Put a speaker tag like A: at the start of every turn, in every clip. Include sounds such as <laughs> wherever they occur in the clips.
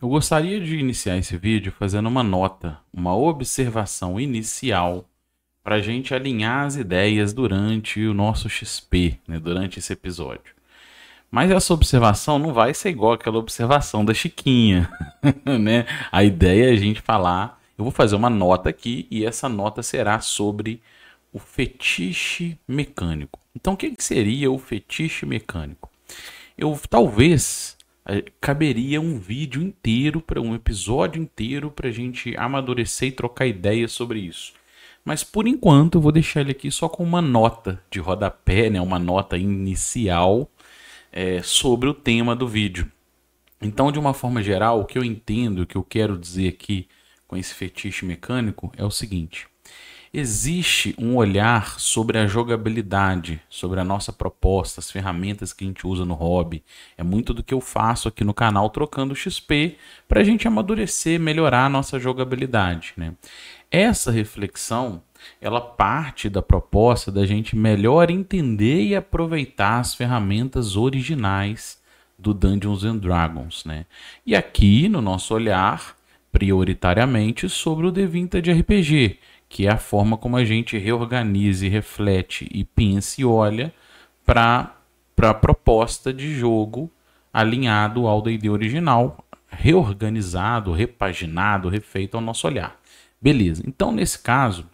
A: Eu gostaria de iniciar esse vídeo fazendo uma nota, uma observação inicial para a gente alinhar as ideias durante o nosso XP, né, durante esse episódio. Mas essa observação não vai ser igual aquela observação da Chiquinha, <laughs> né? A ideia é a gente falar, eu vou fazer uma nota aqui e essa nota será sobre o fetiche mecânico. Então, o que, que seria o fetiche mecânico? Eu talvez é, caberia um vídeo inteiro, para um episódio inteiro, para a gente amadurecer e trocar ideias sobre isso. Mas por enquanto eu vou deixar ele aqui só com uma nota de rodapé, né, uma nota inicial é, sobre o tema do vídeo. Então, de uma forma geral, o que eu entendo, o que eu quero dizer aqui com esse fetiche mecânico é o seguinte existe um olhar sobre a jogabilidade, sobre a nossa proposta, as ferramentas que a gente usa no hobby. É muito do que eu faço aqui no canal trocando XP para a gente amadurecer, melhorar a nossa jogabilidade. Né? Essa reflexão ela parte da proposta da gente melhor entender e aproveitar as ferramentas originais do Dungeons and Dragons, né? E aqui no nosso olhar prioritariamente sobre o D20 de RPG, que é a forma como a gente reorganiza, e reflete e pensa e olha para a proposta de jogo alinhado ao da ideia original, reorganizado, repaginado, refeito ao nosso olhar. Beleza. Então, nesse caso,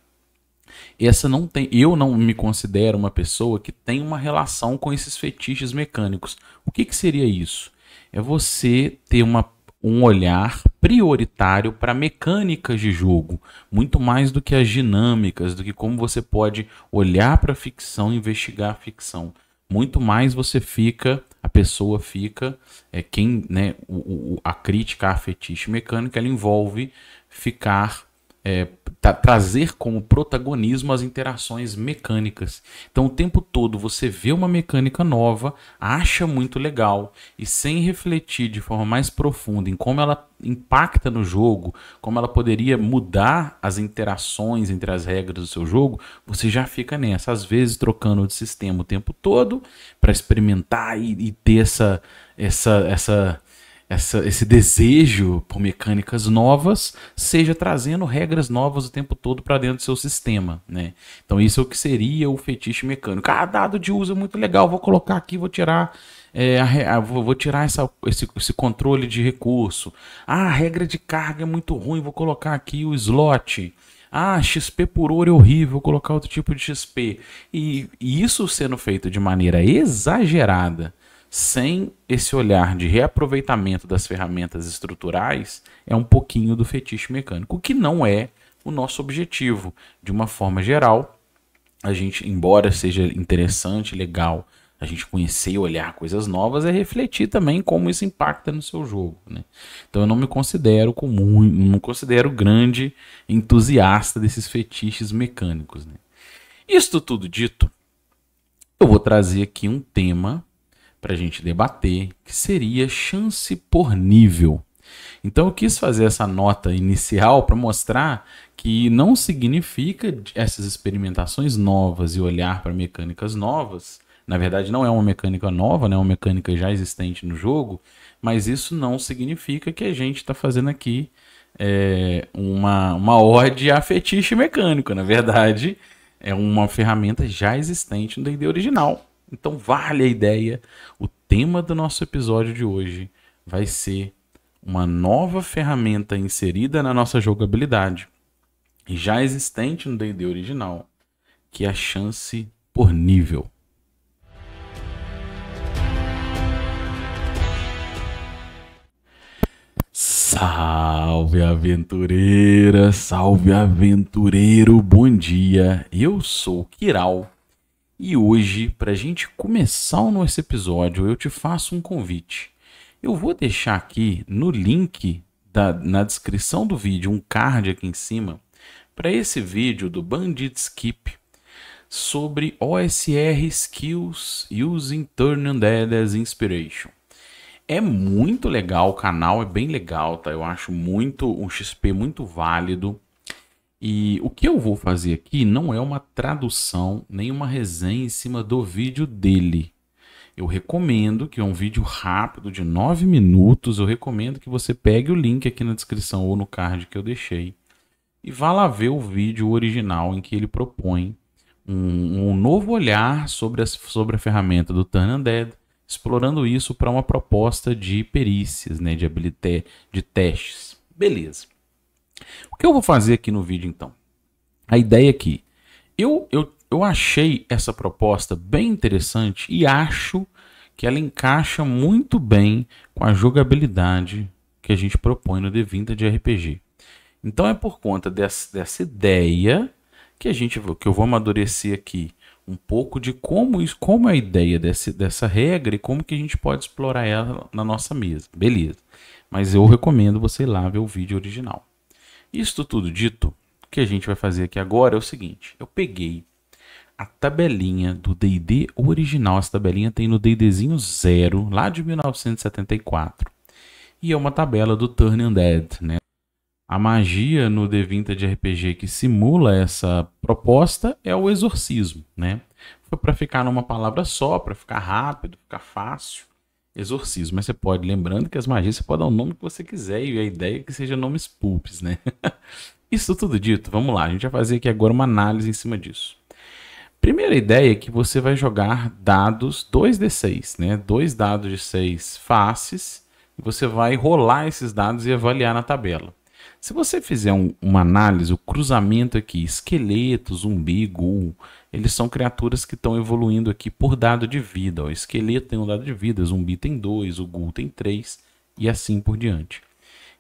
A: essa não tem, eu não me considero uma pessoa que tem uma relação com esses fetiches mecânicos. O que, que seria isso? É você ter uma um olhar prioritário para mecânicas de jogo, muito mais do que as dinâmicas, do que como você pode olhar para a ficção, investigar a ficção. Muito mais você fica, a pessoa fica, é quem, né, o, o, a crítica a fetiche mecânica, ela envolve ficar é, tra trazer como protagonismo as interações mecânicas. Então, o tempo todo você vê uma mecânica nova, acha muito legal e sem refletir de forma mais profunda em como ela impacta no jogo, como ela poderia mudar as interações entre as regras do seu jogo, você já fica nessa. Às vezes trocando de sistema o tempo todo para experimentar e, e ter essa, essa, essa essa, esse desejo por mecânicas novas, seja trazendo regras novas o tempo todo para dentro do seu sistema, né? Então isso é o que seria o fetiche mecânico. Ah, dado de uso é muito legal, vou colocar aqui, vou tirar é, a, a, vou, tirar essa, esse, esse, controle de recurso. Ah, a regra de carga é muito ruim, vou colocar aqui o slot. Ah, XP por ouro é horrível, vou colocar outro tipo de XP. E, e isso sendo feito de maneira exagerada sem esse olhar de reaproveitamento das ferramentas estruturais, é um pouquinho do fetiche mecânico, o que não é o nosso objetivo. De uma forma geral, a gente, embora seja interessante, legal, a gente conhecer e olhar coisas novas, é refletir também como isso impacta no seu jogo. Né? Então eu não me considero comum, não considero grande entusiasta desses fetiches mecânicos. Né? Isto tudo dito, eu vou trazer aqui um tema para a gente debater, que seria chance por nível. Então eu quis fazer essa nota inicial para mostrar que não significa essas experimentações novas e olhar para mecânicas novas. Na verdade, não é uma mecânica nova, né? é uma mecânica já existente no jogo, mas isso não significa que a gente está fazendo aqui é, uma, uma ode a fetiche mecânico. Na verdade, é uma ferramenta já existente no D&D original. Então vale a ideia. O tema do nosso episódio de hoje vai ser uma nova ferramenta inserida na nossa jogabilidade, e já existente no D&D original, que é a chance por nível. Salve aventureira, salve aventureiro, bom dia. Eu sou Kiral e hoje, para a gente começar o nosso episódio, eu te faço um convite. Eu vou deixar aqui no link da, na descrição do vídeo um card aqui em cima para esse vídeo do Bandit Skip sobre OSR Skills Using Turn Undead as Inspiration. É muito legal o canal, é bem legal, tá? Eu acho muito um XP muito válido. E o que eu vou fazer aqui não é uma tradução nem uma resenha em cima do vídeo dele. Eu recomendo que é um vídeo rápido de 9 minutos. Eu recomendo que você pegue o link aqui na descrição ou no card que eu deixei e vá lá ver o vídeo original em que ele propõe um, um novo olhar sobre, sobre a ferramenta do Turn Undead, explorando isso para uma proposta de perícias, né, de habilité, de testes. Beleza. O que eu vou fazer aqui no vídeo então? A ideia é que eu, eu, eu achei essa proposta bem interessante e acho que ela encaixa muito bem com a jogabilidade que a gente propõe no Devinta de RPG. Então é por conta dessa, dessa ideia que a gente que eu vou amadurecer aqui um pouco de como isso, como é a ideia desse, dessa regra e como que a gente pode explorar ela na nossa mesa. Beleza. Mas eu recomendo você ir lá ver o vídeo original. Isto tudo dito, o que a gente vai fazer aqui agora é o seguinte: eu peguei a tabelinha do DD original, essa tabelinha tem no DDzinho zero lá de 1974, e é uma tabela do Turning Dead, né? A magia no D20 de RPG que simula essa proposta é o exorcismo, né? Foi para ficar numa palavra só, para ficar rápido, ficar fácil exorcismo, mas você pode, lembrando que as magias você pode dar o nome que você quiser e a ideia é que seja nomes pulpes, né? <laughs> Isso tudo dito, vamos lá, a gente vai fazer aqui agora uma análise em cima disso. Primeira ideia é que você vai jogar dados 2d6, né? Dois dados de seis faces e você vai rolar esses dados e avaliar na tabela. Se você fizer um, uma análise, o cruzamento aqui, esqueletos, umbigo, eles são criaturas que estão evoluindo aqui por dado de vida. O esqueleto tem um dado de vida, o zumbi tem dois, o ghoul tem três e assim por diante.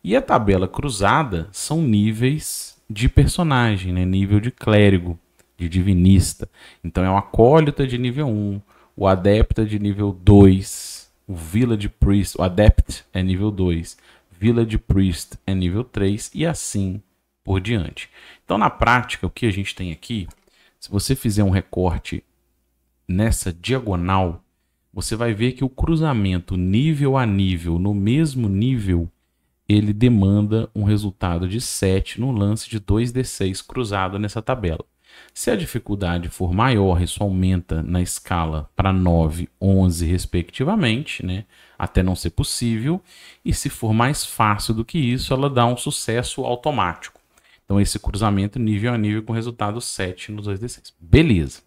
A: E a tabela cruzada são níveis de personagem, né? nível de clérigo, de divinista. Então é o acólita de nível 1, o adepta de nível 2, o village priest, o adept é nível 2, Village Priest é nível 3 e assim por diante. Então, na prática, o que a gente tem aqui, se você fizer um recorte nessa diagonal, você vai ver que o cruzamento nível a nível, no mesmo nível, ele demanda um resultado de 7 no lance de 2d6 cruzado nessa tabela. Se a dificuldade for maior, isso aumenta na escala para 9, 11, respectivamente, né? até não ser possível, e se for mais fácil do que isso, ela dá um sucesso automático. Então, esse cruzamento nível a nível com resultado 7 no 2D6. Beleza.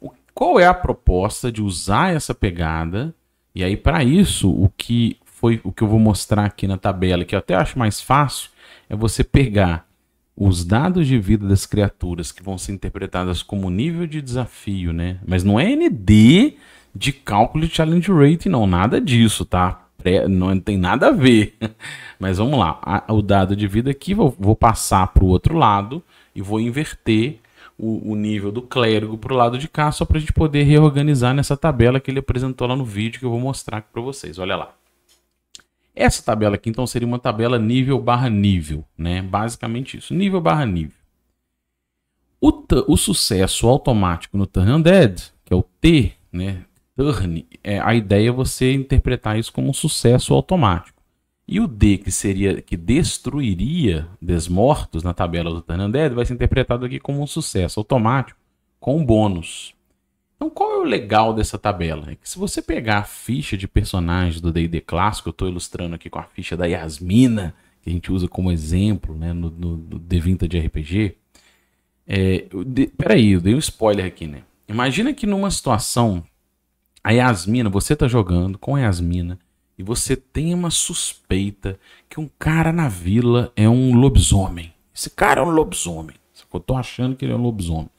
A: O, qual é a proposta de usar essa pegada? E aí, para isso, o que foi o que eu vou mostrar aqui na tabela, que eu até acho mais fácil, é você pegar os dados de vida das criaturas que vão ser interpretadas como nível de desafio, né? Mas não é ND de cálculo de challenge rate, não, nada disso, tá? Pré, não tem nada a ver. <laughs> Mas vamos lá, a, o dado de vida aqui, vou, vou passar para o outro lado e vou inverter o, o nível do clérigo para o lado de cá, só para a gente poder reorganizar nessa tabela que ele apresentou lá no vídeo que eu vou mostrar aqui para vocês. Olha lá. Essa tabela aqui, então, seria uma tabela nível barra nível, né? Basicamente isso, nível barra nível. O, o sucesso automático no Turn Undead, que é o T, né? turn, é, a ideia é você interpretar isso como um sucesso automático. E o D, que seria que destruiria desmortos na tabela do turn undead, vai ser interpretado aqui como um sucesso automático com bônus. Então, qual é o legal dessa tabela? É que se você pegar a ficha de personagens do D&D clássico, eu estou ilustrando aqui com a ficha da Yasmina, que a gente usa como exemplo né, no, no, no D20 de RPG. É, eu de, peraí, eu dei um spoiler aqui, né? Imagina que numa situação a Yasmina, você tá jogando com a Yasmina e você tem uma suspeita que um cara na vila é um lobisomem. Esse cara é um lobisomem. Eu tô achando que ele é um lobisomem.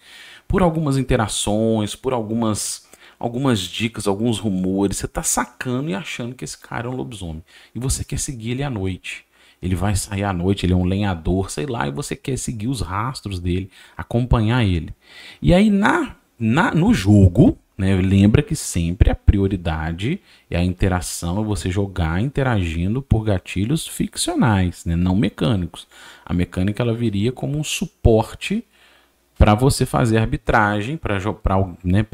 A: Por algumas interações, por algumas algumas dicas, alguns rumores, você tá sacando e achando que esse cara é um lobisomem. E você quer seguir ele à noite. Ele vai sair à noite, ele é um lenhador, sei lá, e você quer seguir os rastros dele, acompanhar ele. E aí na, na no jogo, né? Lembra que sempre a prioridade é a interação, é você jogar interagindo por gatilhos ficcionais, né? não mecânicos. A mecânica ela viria como um suporte para você fazer arbitragem, para né,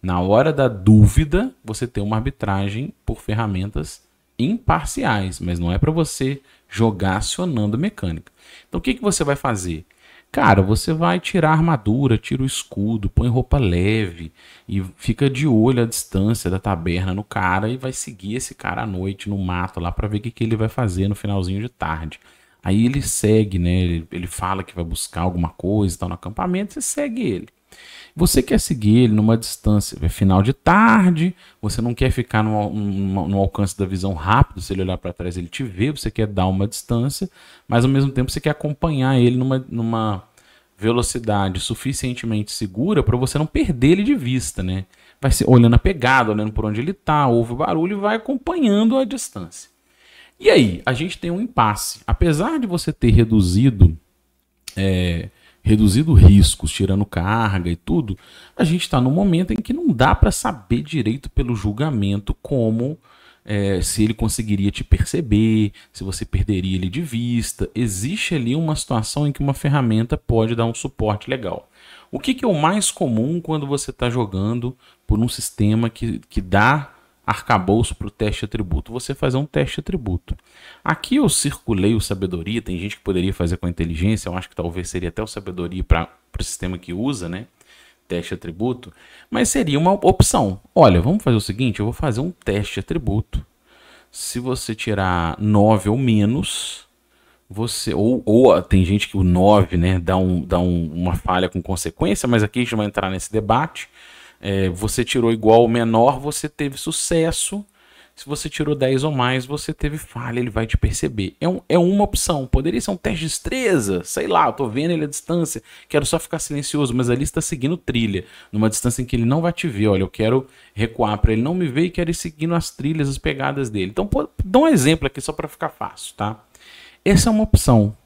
A: na hora da dúvida você ter uma arbitragem por ferramentas imparciais, mas não é para você jogar acionando mecânica. Então o que, que você vai fazer? Cara, você vai tirar a armadura, tira o escudo, põe roupa leve e fica de olho a distância da taberna no cara e vai seguir esse cara à noite no mato lá para ver o que, que, ele vai fazer no finalzinho de tarde. Aí ele segue, né? Ele, ele fala que vai buscar alguma coisa, tá no acampamento, você segue ele. Você quer seguir ele numa distância, é final de tarde, você não quer ficar no, no, no alcance da visão rápido, se ele olhar para trás ele te vê, você quer dar uma distância, mas ao mesmo tempo você quer acompanhar ele numa, numa velocidade suficientemente segura para você não perder ele de vista, né? Vai ser olhando a pegada, olhando por onde ele está, ouve o barulho e vai acompanhando a distância. E aí, a gente tem um impasse. Apesar de você ter reduzido é, reduzido riscos, tirando carga e tudo, a gente está no momento em que não dá para saber direito pelo julgamento como é, se ele conseguiria te perceber, se você perderia ele de vista. Existe ali uma situação em que uma ferramenta pode dar um suporte legal. O que, que é o mais comum quando você está jogando por um sistema que, que dá arcabouço para o teste atributo. Você fazer um teste atributo. Aqui eu circulei o sabedoria, tem gente que poderia fazer com inteligência, eu acho que talvez seria até o sabedoria para o sistema que usa, né? Teste atributo, mas seria uma opção. Olha, vamos fazer o seguinte: eu vou fazer um teste atributo. Se você tirar 9 ou menos, você. Ou, ou tem gente que o 9 né, dá, um, dá um, uma falha com consequência, mas aqui a gente vai entrar nesse debate é, você tirou igual ou menor, você teve sucesso. Se você tirou 10 ou mais, você teve falha, ele vai te perceber. É, um, é uma opção. Poderia ser um teste de estreza, sei lá, eu tô vendo ele à distância, quero só ficar silencioso, mas ali está seguindo trilha, numa distância em que ele não vai te ver. Olha, eu quero recuar para ele não me ver e quero ir seguindo as trilhas, as pegadas dele. Então, pô, dá um exemplo aqui só para ficar fácil, tá? Essa é uma opção.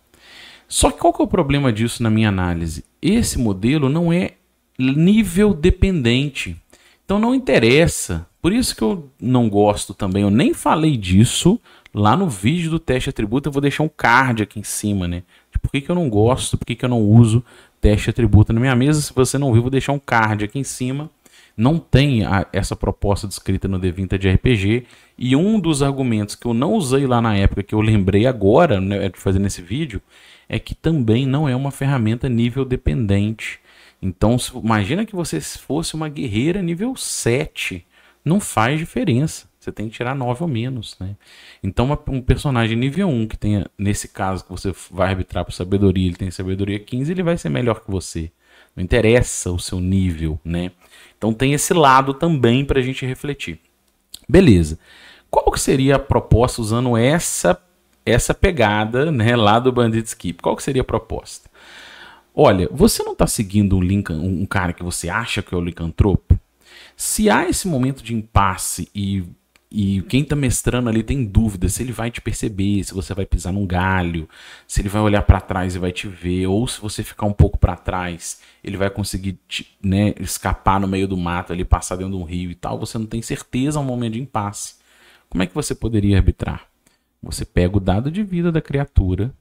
A: Só que qual que é o problema disso na minha análise? Esse modelo não é nível dependente. Então não interessa. Por isso que eu não gosto também, eu nem falei disso lá no vídeo do teste atributo, eu vou deixar um card aqui em cima, né? por que, que eu não gosto, por que, que eu não uso teste atributo na minha mesa. Se você não viu, vou deixar um card aqui em cima. Não tem a, essa proposta descrita no D20 de RPG. E um dos argumentos que eu não usei lá na época, que eu lembrei agora, né, de fazer nesse vídeo, é que também não é uma ferramenta nível dependente. Então, se, imagina que você fosse uma guerreira nível 7. Não faz diferença. Você tem que tirar 9 ou menos, né? Então, uma, um personagem nível 1 que tenha, nesse caso que você vai arbitrar por sabedoria, ele tem sabedoria 15, ele vai ser melhor que você. Não interessa o seu nível, né? Então tem esse lado também para a gente refletir. Beleza. Qual que seria a proposta usando essa essa pegada né, lá do Bandit Skip? Qual que seria a proposta? Olha, você não está seguindo um, Lincoln, um cara que você acha que é o licantropo? Se há esse momento de impasse e, e quem está mestrando ali tem dúvida se ele vai te perceber, se você vai pisar num galho, se ele vai olhar para trás e vai te ver, ou se você ficar um pouco para trás, ele vai conseguir te, né, escapar no meio do mato, ele passar dentro de um rio e tal, você não tem certeza, é um momento de impasse. Como é que você poderia arbitrar? Você pega o dado de vida da criatura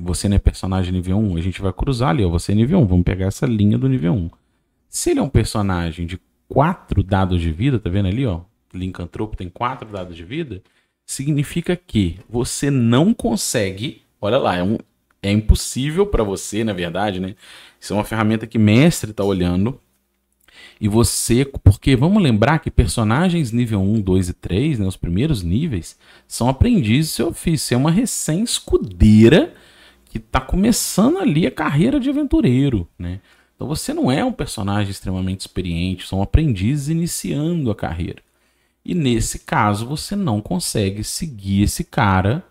A: você não é personagem nível 1, a gente vai cruzar ali, ó, você é nível 1, vamos pegar essa linha do nível 1. Se ele é um personagem de 4 dados de vida, tá vendo ali, ó? Linkantropo tem 4 dados de vida, significa que você não consegue, olha lá, é um é impossível para você, na verdade, né? Isso é uma ferramenta que mestre está olhando. E você, porque vamos lembrar que personagens nível 1, 2 e 3, né, os primeiros níveis, são aprendizes do seu ofício. Você é uma recém-escudeira que está começando ali a carreira de aventureiro, né? Então você não é um personagem extremamente experiente, são aprendizes iniciando a carreira. E nesse caso você não consegue seguir esse cara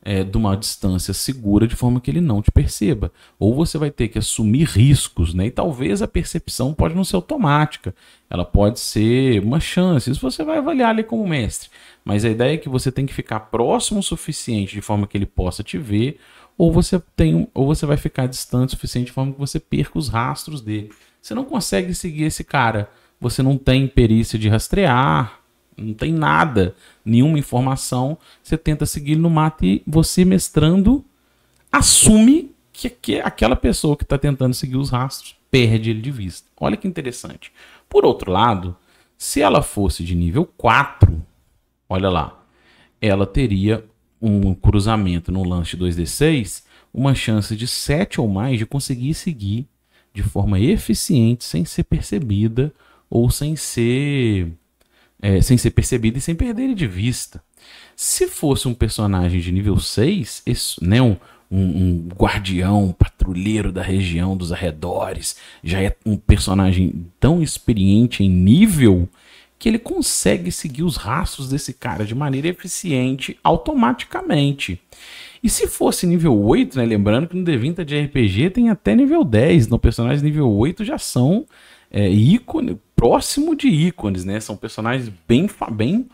A: é, de uma distância segura de forma que ele não te perceba. Ou você vai ter que assumir riscos, né? E talvez a percepção pode não ser automática, ela pode ser uma chance. Isso você vai avaliar ali como mestre. Mas a ideia é que você tem que ficar próximo o suficiente de forma que ele possa te ver ou você tem ou você vai ficar distante o suficiente de forma que você perca os rastros dele. Você não consegue seguir esse cara. Você não tem perícia de rastrear, não tem nada, nenhuma informação. Você tenta seguir no mato e você mestrando assume que, que aquela pessoa que está tentando seguir os rastros perde ele de vista. Olha que interessante. Por outro lado, se ela fosse de nível 4, olha lá, ela teria um cruzamento no lance 2D6, uma chance de 7 ou mais de conseguir seguir de forma eficiente, sem ser percebida ou sem ser, é, sem ser percebida e sem perder de vista. Se fosse um personagem de nível 6, esse, né, um, um, um, guardião, um patrulheiro da região, dos arredores, já é um personagem tão experiente em nível que ele consegue seguir os rastros desse cara de maneira eficiente automaticamente. E se fosse nível 8, né, lembrando que no Devinta de RPG tem até nível 10, no personagens nível 8 já são é, ícone, próximo de ícones, né? São personagens bem, bem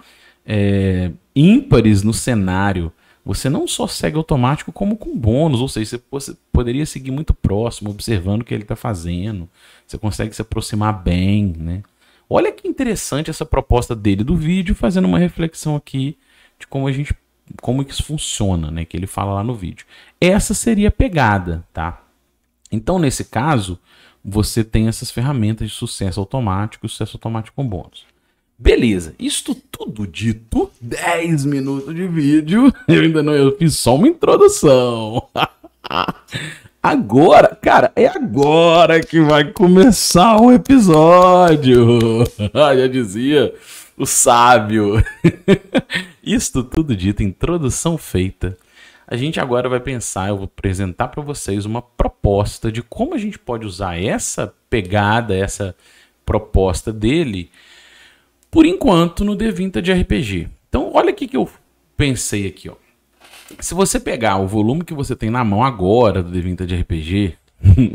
A: é, ímpares no cenário. Você não só segue automático como com bônus, ou seja, você poderia seguir muito próximo, observando o que ele está fazendo. Você consegue se aproximar bem, né? Olha que interessante essa proposta dele do vídeo, fazendo uma reflexão aqui de como a gente como isso funciona, né, que ele fala lá no vídeo. Essa seria a pegada, tá? Então, nesse caso, você tem essas ferramentas de sucesso automático, sucesso automático com bônus. Beleza, isto tudo dito, 10 minutos de vídeo, <laughs> eu ainda não eu fiz só uma introdução. <laughs> Agora, cara, é agora que vai começar o episódio. <laughs> Ah, já dizia o sábio. <laughs> Isto tudo dito, introdução feita. A gente agora vai pensar, eu vou apresentar para vocês uma proposta de como a gente pode usar essa pegada, essa proposta dele, por enquanto no D20 de RPG. Então, olha o que eu pensei aqui, ó. Se você pegar o volume que você tem na mão agora do D20 de RPG,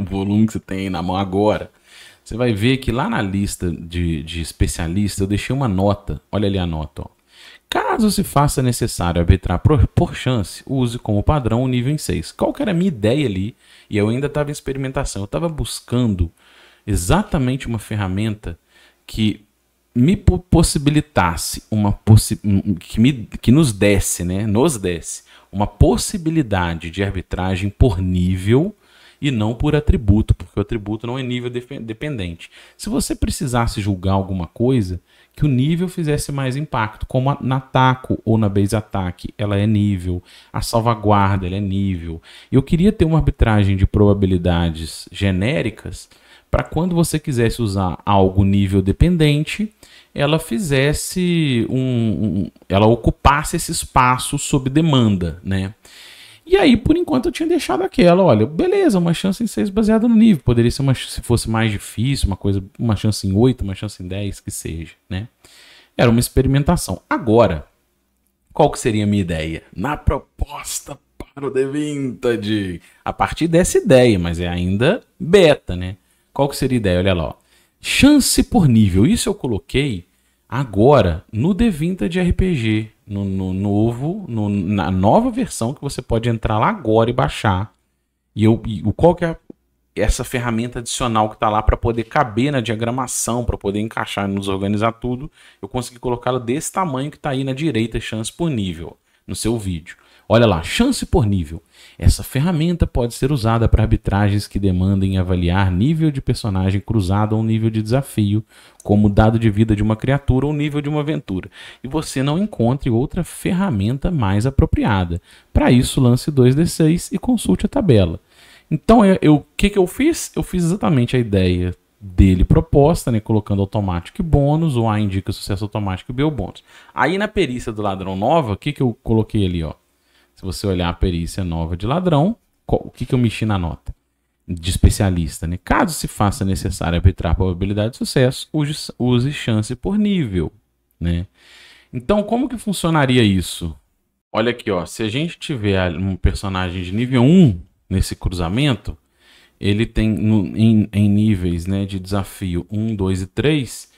A: o volume que você tem na mão agora, você vai ver que lá na lista de, de especialista eu deixei uma nota. Olha ali a nota. Ó. Caso se faça necessário arbitrar por, por chance, use como padrão o nível em 6. Qual que era a minha ideia ali? E eu ainda estava em experimentação. Eu estava buscando exatamente uma ferramenta que me possibilitasse uma possi que, me, que nos desse, né, nos desse uma possibilidade de arbitragem por nível e não por atributo, porque o atributo não é nível dependente. Se você precisasse julgar alguma coisa, que o nível fizesse mais impacto, como na taco ou na base ataque, ela é nível, a salvaguarda ela é nível. Eu queria ter uma arbitragem de probabilidades genéricas para quando você quisesse usar algo nível dependente, ela fizesse um, um, ela ocupasse esse espaço sob demanda, né? E aí, por enquanto, eu tinha deixado aquela, olha, beleza, uma chance em 6 baseada no nível, poderia ser uma se fosse mais difícil, uma coisa, uma chance em 8, uma chance em 10, que seja, né? Era uma experimentação. Agora, qual que seria a minha ideia? Na proposta para o The Vintage, a partir dessa ideia, mas é ainda beta, né? Qual que seria a ideia? Olha lá. Ó. Chance por nível. Isso eu coloquei agora no Devinta de RPG. No, no novo, no, na nova versão que você pode entrar lá agora e baixar. E, eu, e qual que é essa ferramenta adicional que está lá para poder caber na diagramação, para poder encaixar e nos organizar tudo, eu consegui colocá-la desse tamanho que está aí na direita, chance por nível, no seu vídeo. Olha lá, chance por nível. Essa ferramenta pode ser usada para arbitragens que demandem avaliar nível de personagem cruzado ou nível de desafio, como dado de vida de uma criatura ou nível de uma aventura, e você não encontre outra ferramenta mais apropriada. Para isso, lance 2d6 e consulte a tabela. Então, o é, que, que eu fiz? Eu fiz exatamente a ideia dele proposta, né, colocando automático e bônus, ou A indica sucesso automático e B o bônus. Aí na perícia do ladrão nova, o que, que eu coloquei ali? Ó? Se você olhar a perícia nova de ladrão, qual, o que, que eu mexi na nota? De especialista, né? Caso se faça necessário arbitrar probabilidade de sucesso, use, use chance por nível, né? Então, como que funcionaria isso? Olha aqui, ó. Se a gente tiver um personagem de nível 1 nesse cruzamento, ele tem no, em, em, níveis né, de desafio 1, 2 e 3,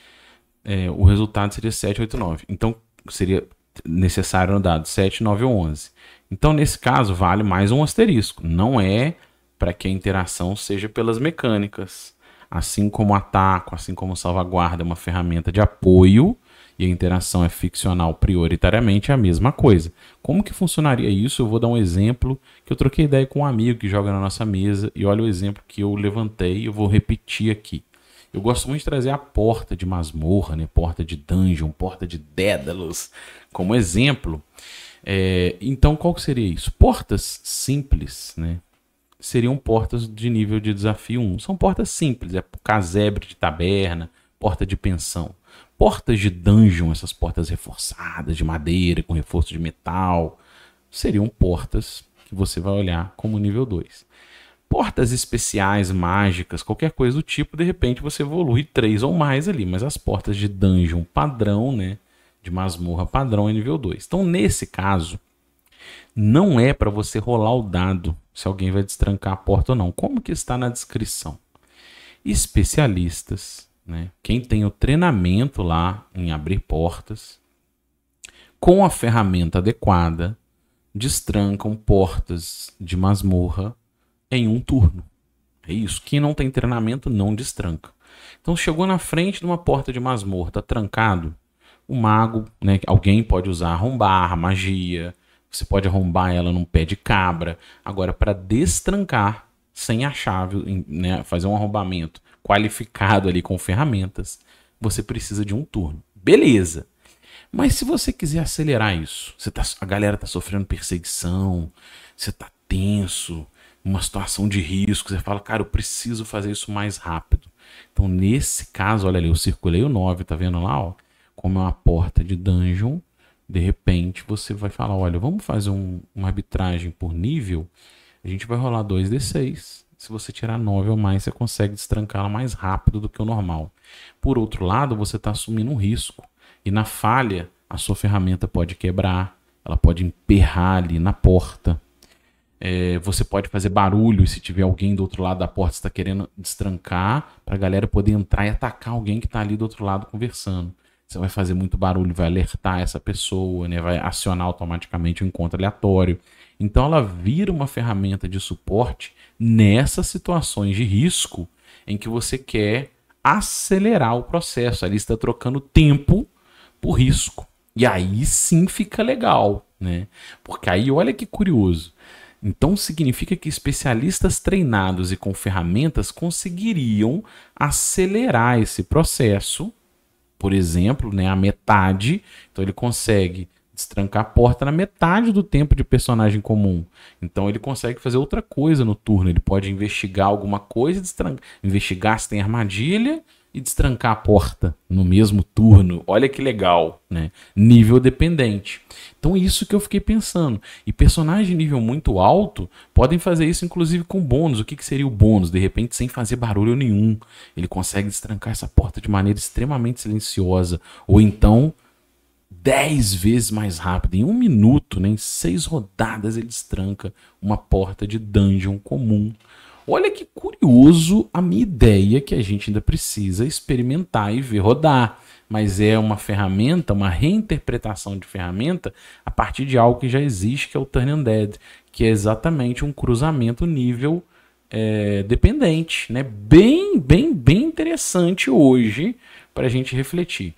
A: é, o resultado seria 7, 8, 9. Então, seria necessário no dado 7, 9 ou 11. Então, nesse caso, vale mais um asterisco. Não é para que a interação seja pelas mecânicas. Assim como o ataco, assim como o salvaguarda é uma ferramenta de apoio e a interação é ficcional prioritariamente, é a mesma coisa. Como que funcionaria isso? Eu vou dar um exemplo que eu troquei ideia com um amigo que joga na nossa mesa e olha o exemplo que eu levantei e eu vou repetir aqui. Eu gosto muito de trazer a porta de masmorra, né? porta de dungeon, porta de Dédalos como exemplo. É, então, qual seria isso? Portas simples, né? Seriam portas de nível de desafio 1. São portas simples, é casebre de taberna, porta de pensão. Portas de dungeon, essas portas reforçadas de madeira, com reforço de metal, seriam portas que você vai olhar como nível 2. Portas especiais, mágicas, qualquer coisa do tipo, de repente você evolui 3 ou mais ali, mas as portas de dungeon padrão, né? de masmorra padrão é nível 2. Então, nesse caso, não é para você rolar o dado se alguém vai destrancar a porta ou não. Como que está na descrição? Especialistas, né? quem tem o treinamento lá em abrir portas, com a ferramenta adequada, destrancam portas de masmorra em um turno. É isso. Quem não tem treinamento não destranca. Então chegou na frente de uma porta de masmorra, está trancado o mago, né, alguém pode usar arrombar, magia, você pode arrombar ela num pé de cabra. Agora, para destrancar sem a chave, né, fazer um arrombamento qualificado ali com ferramentas, você precisa de um turno. Beleza. Mas se você quiser acelerar isso, você tá, a galera tá sofrendo perseguição, você tá tenso, uma situação de risco, você fala, cara, eu preciso fazer isso mais rápido. Então, nesse caso, olha ali, eu circulei o 9, tá vendo lá, ó? como é uma porta de dungeon, de repente você vai falar, olha, vamos fazer um, uma arbitragem por nível, a gente vai rolar 2d6, se você tirar 9 ou mais, você consegue destrancá-la mais rápido do que o normal. Por outro lado, você está assumindo um risco, e na falha, a sua ferramenta pode quebrar, ela pode emperrar ali na porta, é, você pode fazer barulho se tiver alguém do outro lado da porta está querendo destrancar para a galera poder entrar e atacar alguém que está ali do outro lado conversando. Você vai fazer muito barulho, vai alertar essa pessoa, né? vai acionar automaticamente o um encontro aleatório. Então ela vira uma ferramenta de suporte nessas situações de risco em que você quer acelerar o processo. Ali está trocando tempo por risco. E aí sim fica legal, né? Porque aí olha que curioso. Então significa que especialistas treinados e com ferramentas conseguiriam acelerar esse processo por exemplo, né, a metade. Então ele consegue destrancar a porta na metade do tempo de personagem comum. Então ele consegue fazer outra coisa no turno. Ele pode investigar alguma coisa, destrancar, investigar se tem armadilha e destrancar a porta no mesmo turno. Olha que legal, né? Nível dependente. Então é isso que eu fiquei pensando. E personagens de nível muito alto podem fazer isso, inclusive com bônus. O que, que seria o bônus? De repente, sem fazer barulho nenhum. Ele consegue destrancar essa porta de maneira extremamente silenciosa. Ou então, 10 vezes mais rápido. Em um minuto, né, em seis rodadas, ele destranca uma porta de dungeon comum Olha que curioso a minha ideia que a gente ainda precisa experimentar e ver rodar, mas é uma ferramenta, uma reinterpretação de ferramenta a partir de algo que já existe, que é o Turn Undead, que é exatamente um cruzamento nível é, dependente, né? Bem, bem, bem interessante hoje para a gente refletir.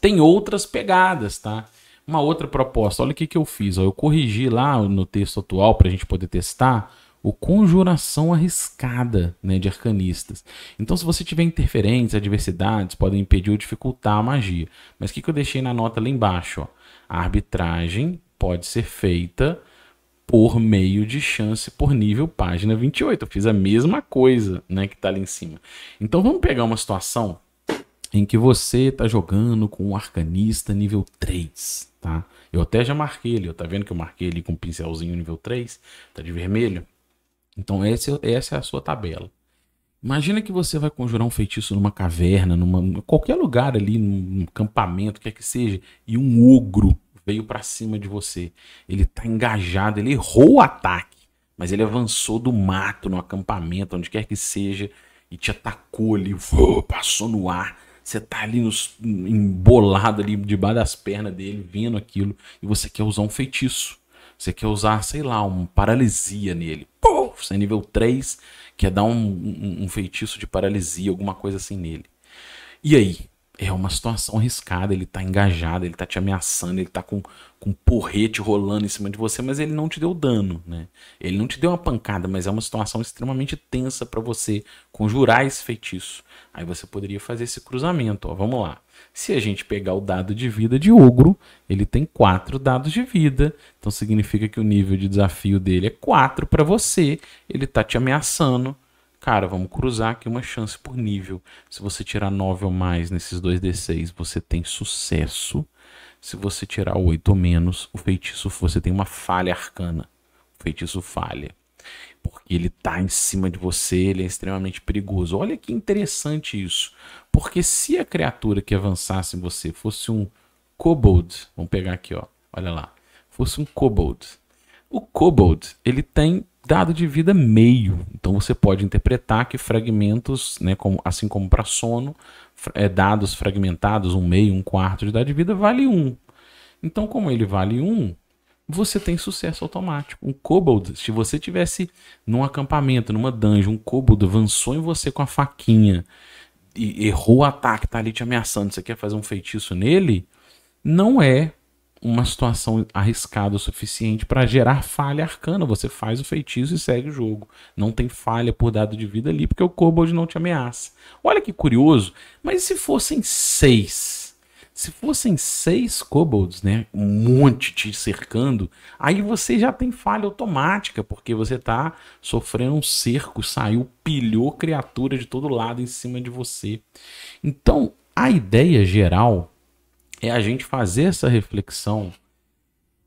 A: Tem outras pegadas, tá? Uma outra proposta. Olha o que, que eu fiz. Ó. Eu corrigi lá no texto atual para a gente poder testar o conjuração arriscada né, de arcanistas. Então, se você tiver interferências, adversidades, podem impedir ou dificultar a magia. Mas o que, que eu deixei na nota lá embaixo? Ó? A arbitragem pode ser feita por meio de chance por nível, página 28. Eu fiz a mesma coisa né, que está ali em cima. Então, vamos pegar uma situação em que você está jogando com um arcanista nível 3, tá? Eu até já marquei ele, tá vendo que eu marquei ele com um pincelzinho nível 3, tá de vermelho. Então esse, essa é a sua tabela. Imagina que você vai conjurar um feitiço numa caverna, numa qualquer lugar ali, num acampamento, quer que seja, e um ogro veio para cima de você. Ele tá engajado, ele errou o ataque, mas ele avançou do mato no acampamento, onde quer que seja, e te atacou ali, passou no ar. Você tá ali nos, embolado ali debaixo das pernas dele, vendo aquilo, e você quer usar um feitiço. Você quer usar, sei lá, uma paralisia nele. Pô, você é nível 3, quer é dar um, um, um feitiço de paralisia, alguma coisa assim nele. E aí? é uma situação arriscada, ele tá engajado, ele tá te ameaçando, ele tá com, com um porrete rolando em cima de você, mas ele não te deu dano, né? Ele não te deu uma pancada, mas é uma situação extremamente tensa para você conjurar esse feitiço. Aí você poderia fazer esse cruzamento, ó, vamos lá. Se a gente pegar o dado de vida de ogro, ele tem 4 dados de vida, então significa que o nível de desafio dele é 4 para você, ele tá te ameaçando, Cara, vamos cruzar aqui uma chance por nível. Se você tirar 9 ou mais nesses 2d6, você tem sucesso. Se você tirar 8 ou menos, o feitiço você tem uma falha arcana. O feitiço falha. Porque ele está em cima de você, ele é extremamente perigoso. Olha que interessante isso. Porque se a criatura que avançasse em você fosse um kobold, vamos pegar aqui, ó. Olha lá. Fosse um kobold. O kobold, ele tem dado de vida meio. Então você pode interpretar que fragmentos, né, como, assim como para sono, é, dados fragmentados, um meio, um quarto de dado de vida, vale um. Então, como ele vale um, você tem sucesso automático. Um kobold, se você tivesse num acampamento, numa dungeon, um kobold avançou em você com a faquinha e errou o ataque, tá ali te ameaçando, você quer fazer um feitiço nele, não é uma situação arriscada o suficiente para gerar falha arcana. Você faz o feitiço e segue o jogo. Não tem falha por dado de vida ali, porque o Kobold não te ameaça. Olha que curioso, mas se fossem seis? Se fossem seis kobolds, né, um monte te cercando, aí você já tem falha automática, porque você tá sofrendo um cerco, saiu, pilhou criatura de todo lado em cima de você. Então, a ideia geral é a gente fazer essa reflexão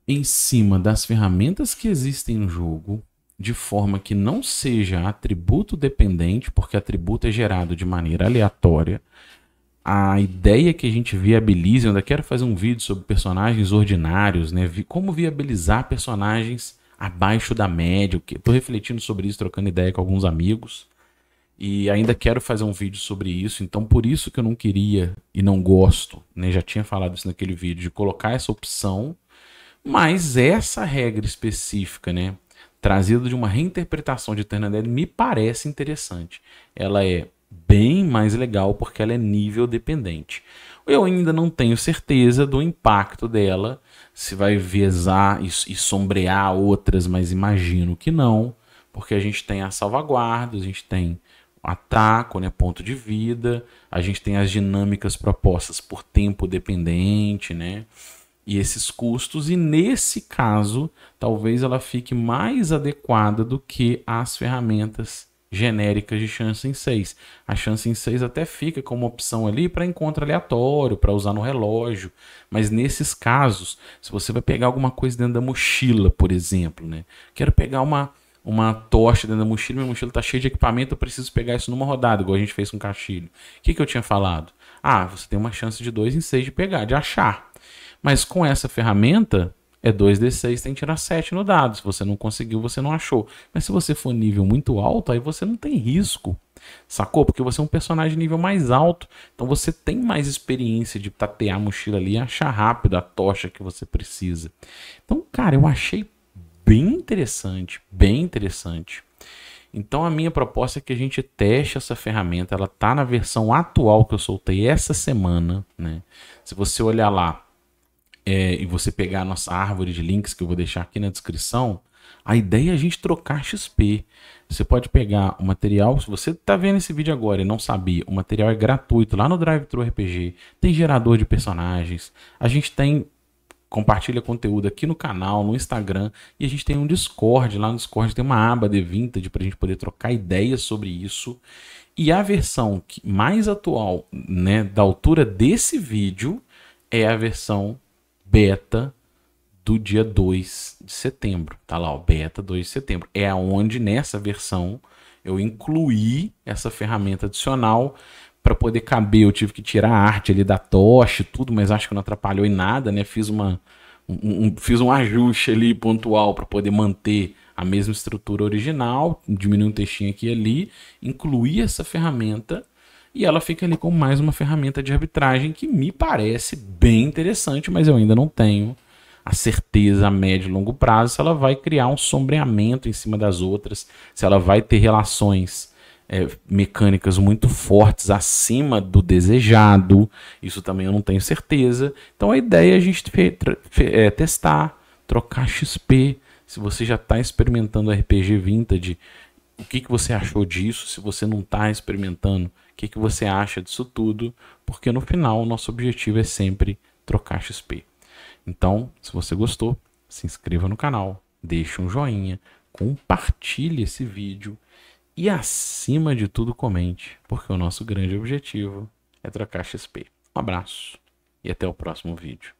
A: em cima das ferramentas que existem no jogo, de forma que não seja atributo dependente, porque atributo é gerado de maneira aleatória. A ideia que a gente viabiliza, eu ainda quero fazer um vídeo sobre personagens ordinários, né? Como viabilizar personagens abaixo da média. Estou refletindo sobre isso, trocando ideia com alguns amigos. E ainda quero fazer um vídeo sobre isso, então por isso que eu não queria e não gosto, né? Já tinha falado isso naquele vídeo, de colocar essa opção, mas essa regra específica, né? Trazida de uma reinterpretação de Ternadelli, me parece interessante. Ela é bem mais legal porque ela é nível dependente. Eu ainda não tenho certeza do impacto dela, se vai vesar e, e sombrear outras, mas imagino que não, porque a gente tem a salvaguarda, a gente tem ataco né, ponto de vida. A gente tem as dinâmicas propostas por tempo dependente, né? E esses custos, e nesse caso, talvez ela fique mais adequada do que as ferramentas genéricas de chance em 6. A chance em 6 até fica como opção ali para encontro aleatório, para usar no relógio, mas nesses casos, se você vai pegar alguma coisa dentro da mochila, por exemplo, né? Quero pegar uma uma tocha dentro da mochila, minha mochila tá cheia de equipamento, eu preciso pegar isso numa rodada, igual a gente fez com o Castilho. O que, que eu tinha falado? Ah, você tem uma chance de 2 em 6 de pegar, de achar. Mas com essa ferramenta, é 2d6, tem que tirar 7 no dado. Se você não conseguiu, você não achou. Mas se você for nível muito alto, aí você não tem risco. Sacou? Porque você é um personagem nível mais alto. Então você tem mais experiência de tatear a mochila ali e achar rápido a tocha que você precisa. Então, cara, eu achei bem interessante, bem interessante. Então a minha proposta é que a gente teste essa ferramenta, ela está na versão atual que eu soltei essa semana, né? Se você olhar lá é, e você pegar a nossa árvore de links que eu vou deixar aqui na descrição, a ideia é a gente trocar XP. Você pode pegar o material, se você está vendo esse vídeo agora e não sabia, o material é gratuito lá no DriveThru RPG. Tem gerador de personagens, a gente tem compartilha conteúdo aqui no canal, no Instagram e a gente tem um Discord. Lá no Discord tem uma aba de vintage para a gente poder trocar ideias sobre isso. E a versão mais atual, né, da altura desse vídeo, é a versão beta do dia 2 de setembro. Tá lá, beta 2 de setembro. É aonde nessa versão eu incluí essa ferramenta adicional para poder caber, eu tive que tirar a arte ali da tocha e tudo, mas acho que não atrapalhou em nada, né? Fiz uma um, um fiz um ajuste ali pontual para poder manter a mesma estrutura original, diminui um textinho aqui e ali, incluí essa ferramenta e ela fica ali com mais uma ferramenta de arbitragem que me parece bem interessante, mas eu ainda não tenho a certeza a médio e longo prazo se ela vai criar um sombreamento em cima das outras, se ela vai ter relações é, mecânicas muito fortes acima do desejado. Isso também eu não tenho certeza. Então a ideia é a gente é, testar, trocar XP. Se você já está experimentando RPG Vintage, o que, que você achou disso? Se você não está experimentando, o que, que você acha disso tudo? Porque no final, o nosso objetivo é sempre trocar XP. Então, se você gostou, se inscreva no canal, deixe um joinha, compartilhe esse vídeo e acima de tudo, comente, porque o nosso grande objetivo é trocar XP. Um abraço e até o próximo vídeo.